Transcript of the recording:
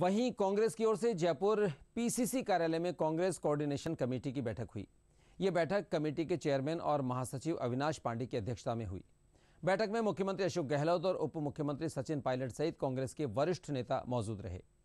वहीं कांग्रेस की ओर से जयपुर पीसीसी कार्यालय में कांग्रेस कोऑर्डिनेशन कमेटी की बैठक हुई ये बैठक कमेटी के चेयरमैन और महासचिव अविनाश पांडे की अध्यक्षता में हुई बैठक में मुख्यमंत्री अशोक गहलोत और उप मुख्यमंत्री सचिन पायलट सहित कांग्रेस के वरिष्ठ नेता मौजूद रहे